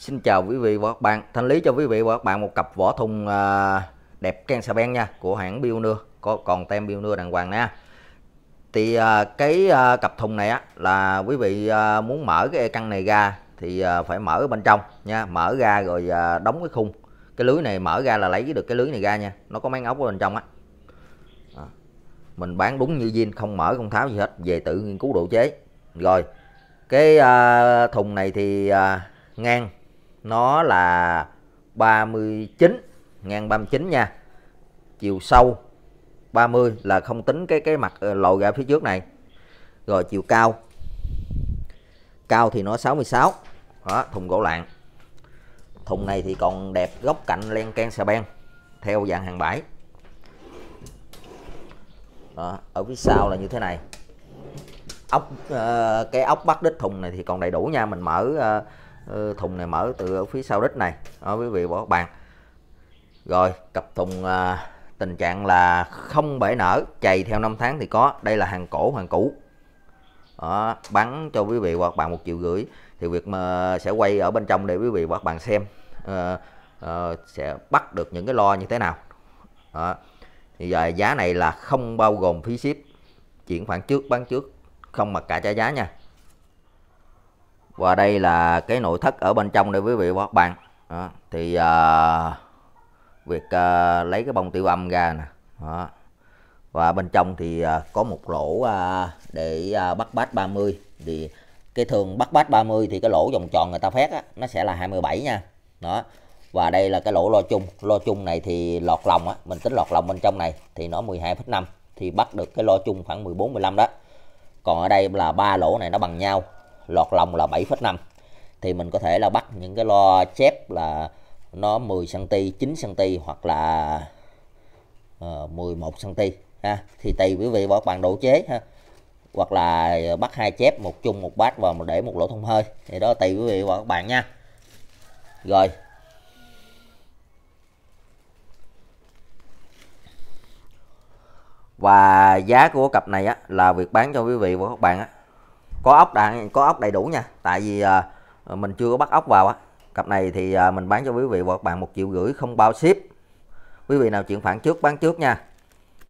Xin chào quý vị và các bạn, thanh lý cho quý vị và các bạn một cặp vỏ thùng à, đẹp can xà ben nha của hãng Bionur, có còn tem Bionur đàng hoàng nha. Thì à, cái à, cặp thùng này á là quý vị muốn mở cái căn này ra thì phải mở bên trong nha, mở ra rồi đóng cái khung. Cái lưới này mở ra là lấy được cái lưới này ra nha, nó có máy ốc ở bên trong á. Mình bán đúng như zin, không mở không tháo gì hết, về tự nghiên cứu độ chế. Rồi, cái thùng này thì ngang nó là 39 ngang 39 nha chiều sâu 30 là không tính cái cái mặt ờ, lộ ra phía trước này rồi chiều cao cao thì nó 66 đó, thùng gỗ lạng thùng này thì còn đẹp góc cạnh len can xà beng theo dạng hàng bãi đó, ở phía sau là như thế này ốc uh, cái ốc bắt đít thùng này thì còn đầy đủ nha mình mở uh, Ờ, thùng này mở từ ở phía sau đít này đó quý vị và các bạn rồi cặp thùng à, tình trạng là không bể nở chày theo năm tháng thì có đây là hàng cổ hàng cũ đó, bắn cho quý vị và các bạn một triệu gửi, thì việc mà sẽ quay ở bên trong để quý vị và các bạn xem à, à, sẽ bắt được những cái lo như thế nào đó. thì giờ giá này là không bao gồm phí ship chuyển khoản trước bán trước không mặc cả trả giá nha và đây là cái nội thất ở bên trong đây quý vị và các bạn đó. thì à, việc à, lấy cái bông tiêu âm ra nè đó. và bên trong thì à, có một lỗ à, để à, bắt bát 30 thì cái thường bắt bát 30 thì cái lỗ vòng tròn người ta phét á, nó sẽ là 27 nha đó và đây là cái lỗ lo chung lo chung này thì lọt lòng á mình tính lọt lòng bên trong này thì nó 12,5 thì bắt được cái lo chung khoảng 14 15 đó còn ở đây là ba lỗ này nó bằng nhau lọt lòng là 7,5 thì mình có thể là bắt những cái lo chép là nó 10 cm 9 cm hoặc là uh, 11 cm ha thì tùy quý vị và các bạn độ chế ha hoặc là bắt hai chép một chung một bát vào để một lỗ thông hơi thì đó tùy quý vị và các bạn nha rồi và giá của cặp này á, là việc bán cho quý vị và các bạn á, có ốc đại có ốc đầy đủ nha tại vì à, à, mình chưa có bắt ốc vào á cặp này thì à, mình bán cho quý vị và các bạn một triệu rưỡi không bao ship quý vị nào chuyển khoản trước bán trước nha